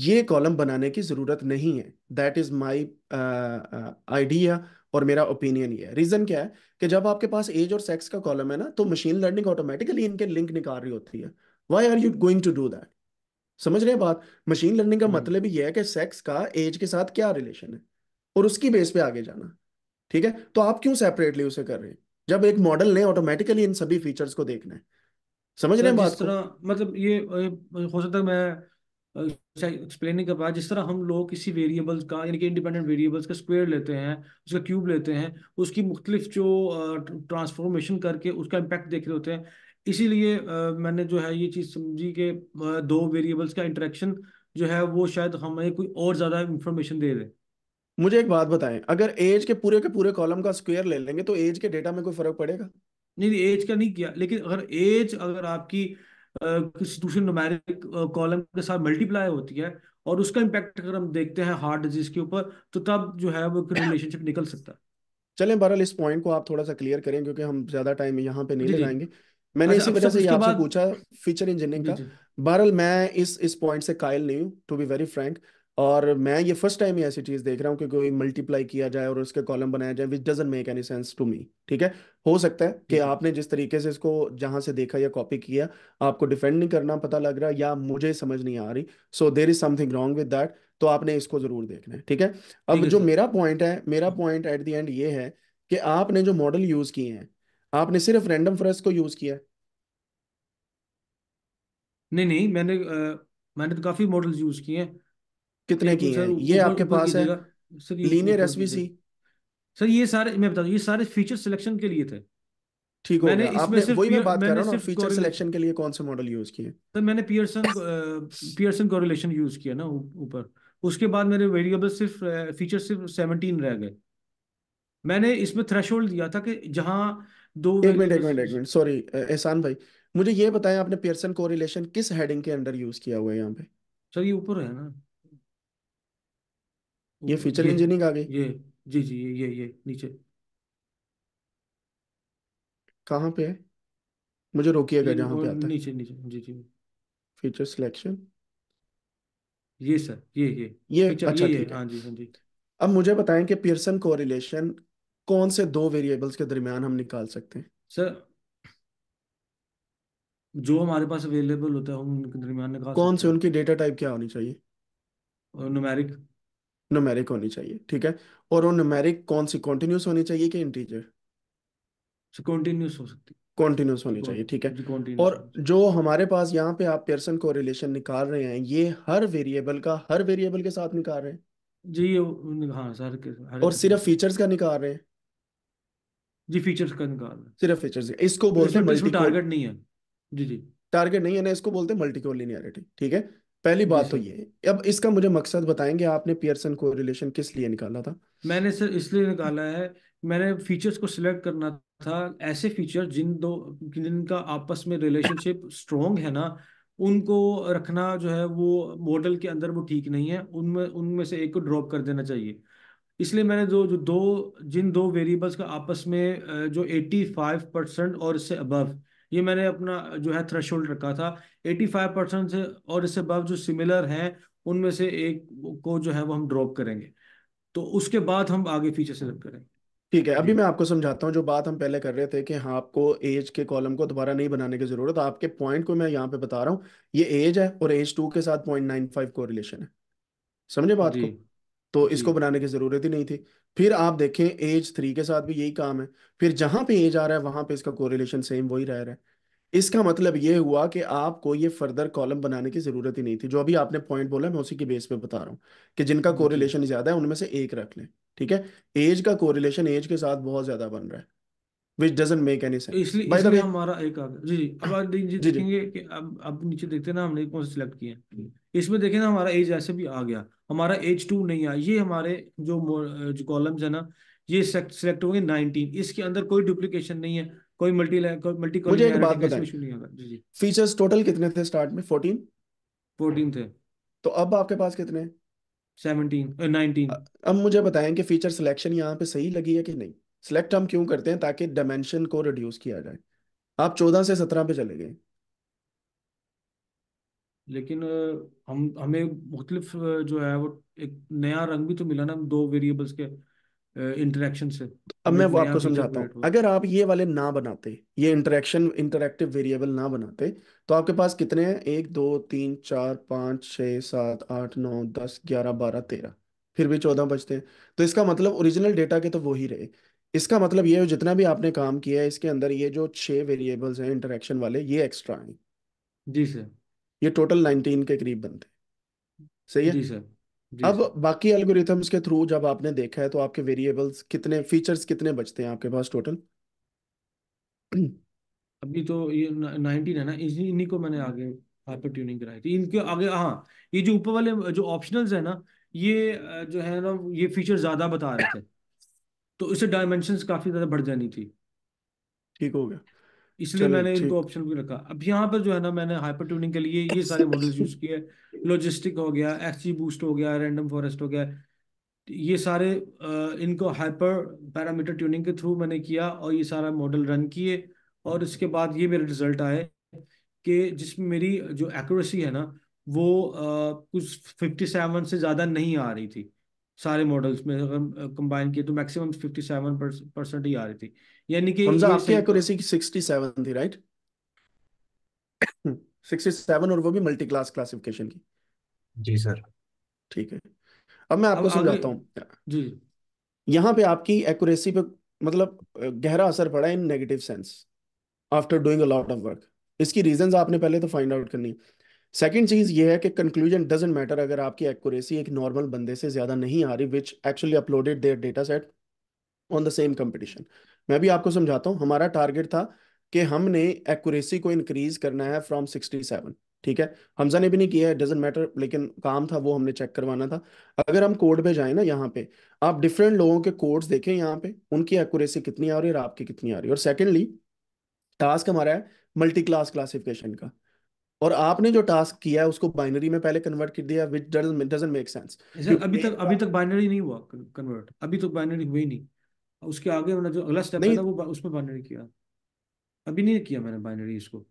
ये कॉलम बनाने की ज़रूरत नहीं है दैट इज़ माई आइडिया और मेरा ओपिनियन ये है रीज़न क्या है कि जब आपके पास एज और सेक्स का कॉलम है ना तो मशीन लर्निंग ऑटोमेटिकली इनके लिंक निकाल रही होती है why are you going to do that समझ रहे हैं बात मशीन लर्निंग का हाँ। मतलब ये है कि सेक्स का एज के साथ क्या रिलेशन है और उसकी बेस पे आगे जाना ठीक है तो आप क्यों सेपरेटली उसे कर रहे हैं जब एक मॉडल ने ऑटोमेटिकली इन सभी फीचर्स को देखना है समझ रहे हैं बात तरह मतलब ये, हो सकता है मैं एक्सप्लेन नहीं कर पाया जिस तरह हम लोग किसी वेरिएबल्स का यानी कि इंडिपेंडेंट वेरिएबल्स का स्क्वायर लेते हैं उसका क्यूब लेते हैं उसकी मुख्तलिफ जो ट्रांसफॉर्मेशन करके उसका इम्पैक्ट देख रहे होते हैं इसीलिए मैंने जो है ये चीज़ समझी कि दो वेरिएबल्स का इंटरेक्शन जो है वो शायद हमें कोई और ज़्यादा इंफॉर्मेशन दे दे मुझे एक बात बताएं अगर एज के पूरे के पूरे कॉलम का स्क्वायर ले लेंगे तो एज के डेटा में कोई फर्क पड़ेगा नहीं नहीं एज का नहीं किया लेकिन अगर एज अगर आपकी नुमेरिक कॉलम के साथ मल्टीप्लाई होती है और उसका इम्पैक्ट अगर हम देखते हैं हार्ट डिजीज के ऊपर तो तब जो है वो रिलेशनशिप निकल सकता है चलें बहरहाल इस पॉइंट को आप थोड़ा सा क्लियर करें क्योंकि हम ज्यादा टाइम यहाँ पे नहीं ले लगाएंगे मैंने अच्छा, इसी अच्छा, वजह से यहाँ आपसे पूछा फीचर इंजीनियरिंग का बहरल मैं इस इस पॉइंट से कायल नहीं हूँ टू बी वेरी फ्रैंक और मैं ये फर्स्ट टाइम ही ऐसी चीज देख रहा हूँ कि कोई मल्टीप्लाई किया जाए और उसके कॉलम बनाया जाए which doesn't make any sense to me ठीक है हो सकता है कि आपने जिस तरीके से इसको जहां से देखा या कॉपी किया आपको डिफेंड नहीं करना पता लग रहा या मुझे समझ नहीं आ रही so there is something wrong with that तो आपने इसको जरूर देखना है ठीक है अब जो मेरा पॉइंट है मेरा पॉइंट एट द एंड ये है कि आपने जो मॉडल यूज किए हैं आपने सिर्फ रैंडम फ्रेस को यूज किया नहीं नहीं मैंने आ, मैंने तो काफी मॉडल्स यूज किए हैं कितने किए हैं ये आपके पास है लीनियर एसवीसी सर ये सारे मैं बता दूं ये सारे फीचर सिलेक्शन के लिए थे ठीक हो मैंने आपने सिर्फ वही मैं बात कर रहा हूं ना फीचर सिलेक्शन के लिए कौन से मॉडल यूज किए सर मैंने पियर्सन पियर्सन कोरिलेशन यूज किया ना ऊपर उसके बाद मेरे वेरिएबल सिर्फ फीचर सिर्फ सेवनटीन रह गए मैंने इसमें थ्रेशोल्ड दिया था कि जहां दो एक मिनट एक मिनट एक मिनट सॉरी हाँ। एहसान भाई मुझे ये बताएं आपने पियर्सन कोरिलेशन किस हेडिंग के अंडर यूज किया हुआ है यहाँ पे सर ये ऊपर है ना ये फीचर इंजीनियरिंग आ गई ये जी जी ये ये ये नीचे कहाँ पे है मुझे रोकिएगा जहाँ पे आता है नीचे नीचे जी जी फीचर सिलेक्शन ये सर ये ये ये फीचर अच्छा ये, ठीक है हाँ जी हाँ जी अब मुझे बताएं कि पियर्सन कोरिलेशन कौन से दो वेरिएबल्स के दरमियान हम निकाल सकते हैं सर जो हमारे पास अवेलेबल होता है हम उनके दरमियान निकाल कौन से उनकी डेटा टाइप क्या होनी चाहिए नुमेरिक नुमेरिक होनी चाहिए ठीक है और वो नुमेरिक कौन सी कॉन्टिन्यूस होनी चाहिए कि इंटीजर कॉन्टिन्यूस हो सकती है कॉन्टिन्यूस होनी चाहिए ठीक है और जो हमारे पास यहाँ पे आप पर्सन को रिलेशन निकाल रहे हैं ये हर वेरिएबल का हर वेरिएबल के साथ निकाल रहे हैं जी हाँ सर और सिर्फ फीचर्स का निकाल रहे हैं जी फीचर्स का निकालना सिर्फ फीचर्स इसको बोलते हैं मल्टी टारगेट नहीं है जी जी टारगेट नहीं है ना इसको बोलते हैं मल्टी कोर लिनियरिटी ठीक है पहली बात तो ये अब इसका मुझे मकसद बताएंगे आपने पियर्सन को रिलेशन किस लिए निकाला था मैंने सर इसलिए निकाला है मैंने फीचर्स को सिलेक्ट करना था ऐसे फीचर जिन दो जिनका आपस में रिलेशनशिप स्ट्रॉन्ग है ना उनको रखना जो है वो मॉडल के अंदर वो ठीक नहीं है उनमें उनमें से एक को ड्रॉप कर देना चाहिए इसलिए मैंने जो जो दो जिन दो वेरिएबल्स का आपस में जो 85 परसेंट और इससे अबव ये मैंने अपना जो है थ्रेश रखा था 85 परसेंट से और इससे अबव जो सिमिलर हैं उनमें से एक को जो है वो हम ड्रॉप करेंगे तो उसके बाद हम आगे फीचर सेलेक्ट करेंगे ठीक है अभी मैं आपको समझाता हूँ जो बात हम पहले कर रहे थे कि हाँ आपको एज के कॉलम को दोबारा नहीं बनाने की जरूरत आपके पॉइंट को मैं यहाँ पे बता रहा हूँ ये एज है और एज टू के साथ point nine five correlation है समझे बात को तो इसको बनाने की जरूरत ही नहीं थी फिर आप देखें एज थ्री के साथ भी यही काम है फिर जहां पे एज आ रहा है वहां पे इसका कोरिलेशन सेम वही रह रहा है इसका मतलब ये हुआ कि आपको ये फर्दर कॉलम बनाने की जरूरत ही नहीं थी जो अभी आपने पॉइंट बोला मैं उसी के बेस पे बता रहा हूँ कि जिनका कोरिलेशन ज्यादा है उनमें से एक रख लें ठीक है एज का कोरिलेशन एज के साथ बहुत ज्यादा बन रहा है Which doesn't make any sense. इसलिए बाय द वे हमारा एक आ जी जी अब आप देखेंगे कि अब अब नीचे देखते हैं ना हमने कौन सा सिलेक्ट किया इसमें देखें ना हमारा एज ऐसे भी आ गया हमारा एज टू नहीं आया ये हमारे जो जो कॉलम्स है ना ये सिलेक्ट होंगे नाइनटीन इसके अंदर कोई डुप्लीकेशन नहीं है कोई मल्टी मल्टी मुझे एक बात बताएं फीचर्स टोटल कितने थे स्टार्ट में फोर्टीन फोर्टीन थे तो अब आपके पास कितने सेवनटीन नाइनटीन uh, अब मुझे बताएं कि फीचर सिलेक्शन यहाँ पे सही लगी है कि नहीं सिलेक्ट हम क्यों करते हैं ताकि डायमेंशन को रिड्यूस किया जाए आप चौदह से सत्रह पे चले गए लेकिन हम हमें मुख्तलिफ जो है वो एक नया रंग भी तो मिला ना दो वेरिएबल्स के इंटरेक्शन से अब मैं वो आपको समझाता हूँ अगर आप ये वाले ना बनाते ये इंटरेक्शन इंटरेक्टिव वेरिएबल ना बनाते तो आपके पास कितने हैं एक दो तीन चार पाँच छः सात आठ नौ दस ग्यारह बारह तेरह फिर भी चौदह बचते हैं तो इसका मतलब ओरिजिनल डेटा के तो वो ही रहे इसका मतलब ये जितना भी आपने काम किया है इसके अंदर ये जो छः वेरिएबल्स हैं इंटरेक्शन वाले ये एक्स्ट्रा हैं जी सर ये टोटल नाइनटीन के करीब बनते हैं सही है जी सर जी अब सर। बाकी एल्गोरिथम्स के थ्रू जब आपने देखा है तो आपके वेरिएबल्स कितने फीचर्स कितने बचते हैं आपके पास टोटल अभी तो ये नाइनटीन है ना इन्हीं को मैंने आगे हाइपर ट्यूनिंग कराई थी इनके आगे हाँ ये जो ऊपर वाले जो ऑप्शनल्स है ना ये जो है ना ये फीचर ज्यादा बता रहे थे तो इससे डायमेंशन काफी ज्यादा बढ़ जानी थी ठीक हो गया इसलिए मैंने इनको ऑप्शन भी रखा अब यहाँ पर जो है ना मैंने हाइपर ट्यूनिंग के लिए ये सारे मॉडल्स यूज किए लॉजिस्टिक हो गया एक्सी बूस्ट हो गया रैंडम फॉरेस्ट हो गया ये सारे इनको हाइपर पैरामीटर ट्यूनिंग के थ्रू मैंने किया और ये सारा मॉडल रन किए और इसके बाद ये मेरे रिजल्ट आए कि जिसमें मेरी जो एक्यूरेसी है ना वो कुछ फिफ्टी सेवन से ज़्यादा नहीं आ रही थी सारे मॉडल्स में अगर कंबाइन किए तो मैक्सिमम 57 परसेंट ही आ रही थी यानी कि आपकी एक्यूरेसी की 67 थी राइट 67 और वो भी मल्टी क्लास क्लासिफिकेशन की जी सर ठीक है अब मैं आपको समझाता हूँ जी यहाँ पे आपकी एक्यूरेसी पे मतलब गहरा असर पड़ा इन negative sense after doing a lot of work इसकी रीजंस आपने पहले तो फाइंड आउट करनी है सेकेंड चीज़ ये है कि कंक्लूजन डजेंट मैटर अगर आपकी एक्यूरेसी एक नॉर्मल बंदे से ज़्यादा नहीं आ रही which actually uploaded their data set on the same competition मैं भी आपको समझाता हूँ हमारा टारगेट था कि हमने एक्यूरेसी को इंक्रीज करना है फ्रॉम सिक्सटी सेवन ठीक है हमजा ने भी नहीं किया है डजेंट मैटर लेकिन काम था वो हमने चेक करवाना था अगर हम कोड पे जाए ना यहाँ पे आप डिफरेंट लोगों के कोड्स देखें यहाँ पे उनकी एक्यूरेसी कितनी आ रही है और आपकी कितनी आ रही है और सेकेंडली टास्क हमारा है मल्टी क्लास क्लासिफिकेशन का और आपने जो टास्क किया है उसको बाइनरी में पहले कन्वर्ट कर दिया विच डजन मेक सेंस अभी तक अभी तक बाइनरी नहीं हुआ कन्वर्ट अभी तक तो बाइनरी हुई नहीं उसके आगे वाला जो अगला स्टेप था वो उसमें बाइनरी किया अभी नहीं किया मैंने बाइनरी इसको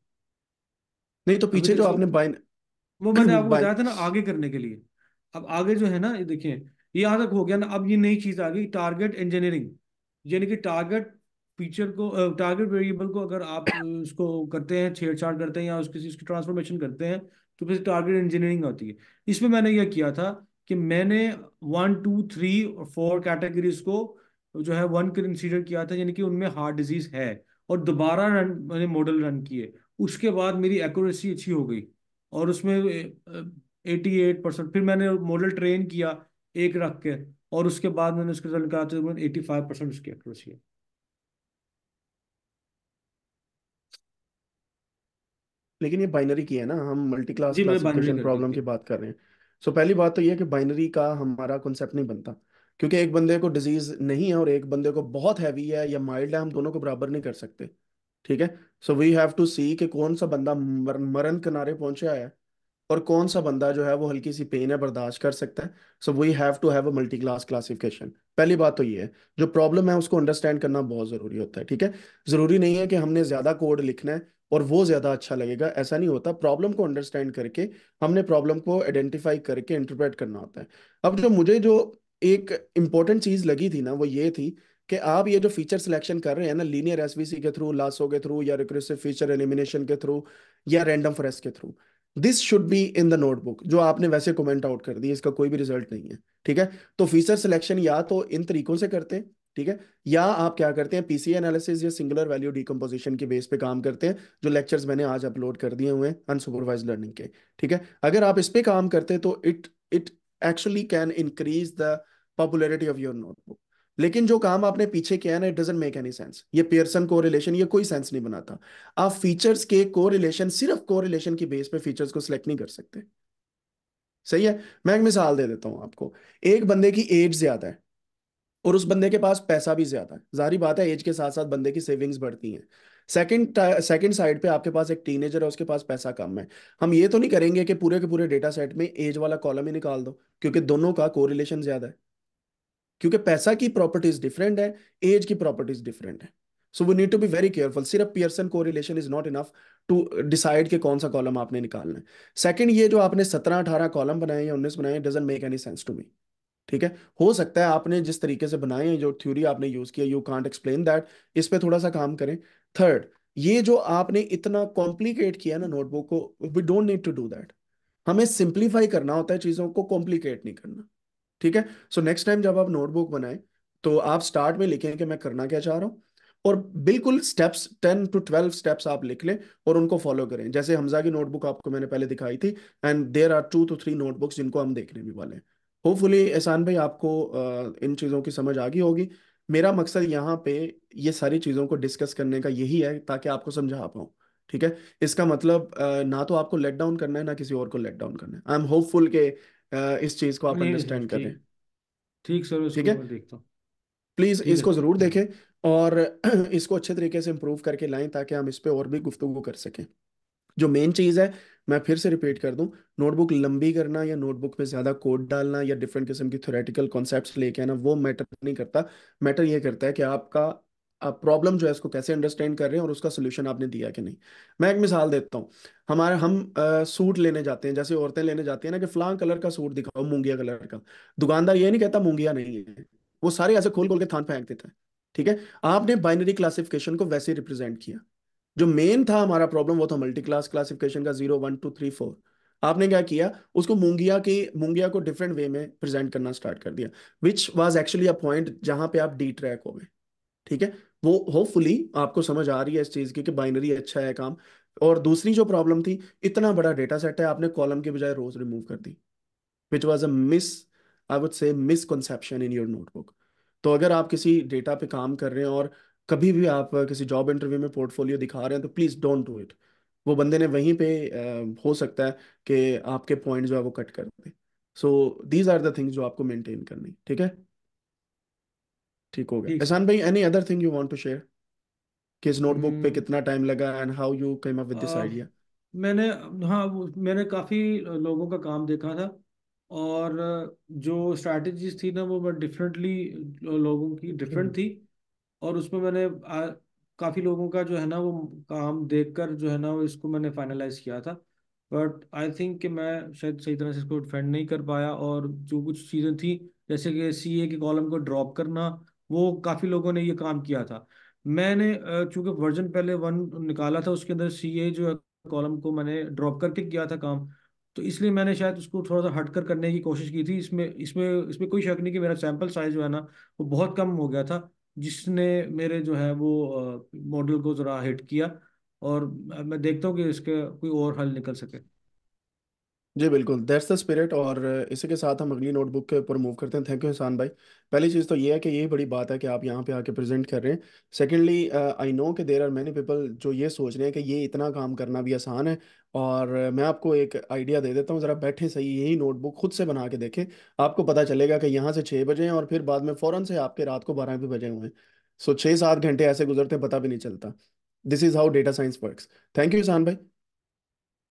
नहीं तो पीछे जो आपने बाइन वो मैंने आपको बताया था ना आगे करने के लिए अब आगे जो है ना ये देखिए ये यहाँ तक हो गया ना अब ये नई चीज आ गई टारगेट इंजीनियरिंग यानी कि टारगेट फीचर को टारगेट वेरिएबल को अगर आप उसको करते हैं छेड़छाड़ करते हैं या उसकी उसकी ट्रांसफॉर्मेशन करते हैं तो फिर टारगेट इंजीनियरिंग होती है इसमें मैंने यह किया था कि मैंने वन टू थ्री और फोर कैटेगरीज को जो है वन कंसीडर किया था यानी कि उनमें हार्ट डिजीज है और दोबारा रन मैंने मॉडल रन किए उसके बाद मेरी एक्यूरेसी अच्छी हो गई और उसमें एटी एट परसेंट फिर मैंने मॉडल ट्रेन किया एक रख के और उसके बाद मैंने उसके रिजल्ट कहा था एटी फाइव परसेंट उसकी एक्यूरेसी है लेकिन ये बाइनरी की है ना हम मल्टी क्लास जी, मैं क्लासिफिकेशन binary प्रॉब्लम करता की बात कर रहे हैं सो so, पहली बात तो ये है कि बाइनरी का हमारा कॉन्सेप्ट नहीं बनता क्योंकि एक बंदे को डिजीज नहीं है और एक बंदे को बहुत हैवी है या माइल्ड है हम दोनों को बराबर नहीं कर सकते ठीक है so we have to see कि कौन सा बंदा मर, मरण किनारे पहुंचा है और कौन सा बंदा जो है वो हल्की सी पेन है बर्दाश्त कर सकता है so we have to have a multi class classification पहली बात तो ये है जो प्रॉब्लम है उसको अंडरस्टैंड करना बहुत ज़रूरी होता है ठीक है ज़रूरी नहीं है कि हमने ज़्यादा कोड लिखना है और वो ज़्यादा अच्छा लगेगा ऐसा नहीं होता प्रॉब्लम को अंडरस्टैंड करके हमने प्रॉब्लम को आइडेंटिफाई करके इंटरप्रेट करना होता है अब जो मुझे जो एक इंपॉर्टेंट चीज़ लगी थी ना वो ये थी कि आप ये जो फीचर सिलेक्शन कर रहे हैं ना लीनियर एसवीसी के थ्रू लासो के थ्रू या रिक्रेसिव फीचर एलिमिनेशन के थ्रू या रेंडम फ्रेस के through this should be in the notebook जो आपने वैसे कमेंट आउट कर दी इसका कोई भी रिजल्ट नहीं है ठीक है तो फीचर सिलेक्शन या तो इन तरीकों से करते हैं ठीक है या आप क्या करते हैं पीसी एनालिसिस या सिंगुलर वैल्यू डिकम्पोजिशन के बेस पे काम करते हैं जो लेक्चर्स मैंने आज अपलोड कर दिए हुए हैं अनसुपरवाइज लर्निंग के ठीक है अगर आप इस पे काम करते तो it it actually can increase the popularity of your notebook लेकिन जो काम आपने पीछे किया ना it doesn't make any sense ये पियर्सन को रिलेशन ये कोई सेंस नहीं बनाता आप फीचर्स के को रिलेशन सिर्फ को रिलेशन की बेस पे फीचर्स को सिलेक्ट नहीं कर सकते सही है मैं एक मिसाल दे देता हूँ आपको एक बंदे की एज ज्यादा है और उस बंदे के पास पैसा भी ज्यादा है जारी बात है एज के साथ साथ बंदे की सेविंग्स बढ़ती हैं सेकंड सेकंड साइड पे आपके पास एक टीनेजर है उसके पास पैसा कम है हम ये तो नहीं करेंगे कि पूरे के पूरे डेटा सेट में एज वाला कॉलम ही निकाल दो क्योंकि दोनों का कोरिलेशन ज्यादा है क्योंकि पैसा की प्रॉपर्टीज डिफरेंट है एज की प्रॉपर्टीज डिफरेंट है so we need to be very careful सिर्फ Pearson correlation is not enough to decide कि कौन सा कॉलम आपने निकालना है सेकंड ये जो आपने सत्रह अठारह कॉलम बनाए या उन्नीस बनाए doesn't make any sense to me ठीक है हो सकता है आपने जिस तरीके से बनाए हैं जो थ्योरी आपने यूज किया यू कांट एक्सप्लेन दैट इस पर थोड़ा सा काम करें थर्ड ये जो आपने इतना कॉम्प्लीकेट किया ना नोटबुक को we don't need to do that हमें सिंप्लीफाई करना होता है चीजों को कॉम्प्लीकेट नहीं करना ठीक है सो नेक्स्ट टाइम जब आप नोटबुक बनाए तो आप स्टार्ट में लिखें कि मैं करना क्या चाह रहा हूँ और बिल्कुल steps ten to twelve steps आप लिख लें और उनको फॉलो करें जैसे हमजा की नोटबुक आपको मैंने पहले दिखाई थी and there are two two three notebooks जिनको हम देखने भी वाले हैं होपफुली एहसान भाई आपको इन चीज़ों की समझ आ गई होगी मेरा मकसद यहाँ पे ये सारी चीज़ों को डिस्कस करने का यही है ताकि आपको समझा पाऊँ ठीक है इसका मतलब ना तो आपको लेट डाउन करना है ना किसी और को लेट डाउन करना है आई एम होपफुल के इस चीज़ को आप नहीं अंडरस्टैंड करें ठीक ठीक सर ठीक है मैं देखता हूँ प्लीज़ ठीक है इसको ज़रूर देखें और इसको अच्छे तरीके से इम्प्रूव करके लाएं ताकि हम इस पर और भी गुफ्तु कर सकें जो मेन चीज़ है मैं फिर से रिपीट कर दूं नोटबुक लंबी करना या नोटबुक में ज़्यादा कोड डालना या डिफरेंट किस्म की थोरेटिकल कॉन्सेप्ट लेके आना वो मैटर नहीं करता मैटर ये करता है कि आपका प्रॉब्लम जो है इसको कैसे अंडरस्टैंड कर रहे हैं और उसका सोल्यूशन आपने दिया कि नहीं मैं एक मिसाल देता हूँ हमारे हम आ, सूट लेने जाते हैं जैसे औरतें लेने जाती हैं ना कि फलां कलर का सूट दिखाओ मूंगिया कलर का दुकानदार ये नहीं कहता मूंगिया नहीं है वो सारे ऐसे खोल खोल के थान फेंक देता है ठीक है आपने बाइनरी क्लासिफिकेशन को वैसे रिप्रेजेंट किया जो मेन था हमारा प्रॉब्लम वो था मल्टी क्लास क्लासिफिकेशन का zero one two three four आपने क्या किया उसको मुंगिया की मुंगिया को डिफरेंट वे में प्रेजेंट करना स्टार्ट कर दिया which was actually a point जहां पे आप डी ट्रैक हो गए ठीक है वो होपफुली आपको समझ आ रही है इस चीज की कि बाइनरी अच्छा है काम और दूसरी जो प्रॉब्लम थी इतना बड़ा डेटा सेट है आपने कॉलम के बजाय रोज रिमूव कर दी which was a mis I would say misconception in your notebook तो अगर आप किसी डेटा पे काम कर रहे हैं और कभी भी आप किसी जॉब इंटरव्यू में पोर्टफोलियो दिखा रहे हैं तो प्लीज़ डोंट डू इट वो बंदे ने वहीं पे uh, हो सकता है कि आपके पॉइंट जो है वो कट कर दे so these are the things जो आपको मेंटेन करनी ठीक है ठीक हो गया एहसान भाई any other thing you want to share कि इस नोटबुक पे हम्म। कितना टाइम लगा and how you came up with this idea मैंने हाँ मैंने काफ़ी लोगों का काम देखा था और जो स्ट्रैटेजीज थी ना वो डिफरेंटली लोगों की डिफरेंट हम्म। थी और उसमें मैंने आ, काफ़ी लोगों का जो है ना वो काम देखकर जो है ना वो इसको मैंने फाइनलाइज किया था बट आई थिंक कि मैं शायद सही तरह से इसको डिफेंड नहीं कर पाया और जो कुछ चीज़ें थी जैसे कि सी ए के कॉलम को ड्रॉप करना वो काफ़ी लोगों ने ये काम किया था मैंने चूंकि वर्जन पहले वन निकाला था उसके अंदर सी ए जो है कॉलम को मैंने ड्रॉप करके किया था काम तो इसलिए मैंने शायद उसको थोड़ा सा हट कर करने की कोशिश की थी इसमें इसमें इसमें कोई शक नहीं कि मेरा सैम्पल साइज जो है ना वो बहुत कम हो गया था जिसने मेरे जो है वो मॉडल को ज़रा हिट किया और मैं देखता हूँ कि इसके कोई और हल निकल सके जी बिल्कुल दैट्स द स्पिरिट और इसी के साथ हम अगली नोटबुक के ऊपर मूव करते हैं थैंक यू हसान भाई पहली चीज़ तो ये है कि ये बड़ी बात है कि आप यहाँ पे आके प्रेजेंट कर रहे हैं सेकेंडली आई नो कि देर आर मैनी पीपल जो ये सोच रहे हैं कि ये इतना काम करना भी आसान है और मैं आपको एक आइडिया दे देता हूँ ज़रा बैठे सही यही नोटबुक खुद से बना के देखें आपको पता चलेगा कि यहाँ से छः बजे हैं और फिर बाद में फ़ौरन से आपके रात को बारह भी बजे हुए हैं सो छः सात घंटे ऐसे गुजरते पता भी नहीं चलता this is how data science work thank you Hasan भाई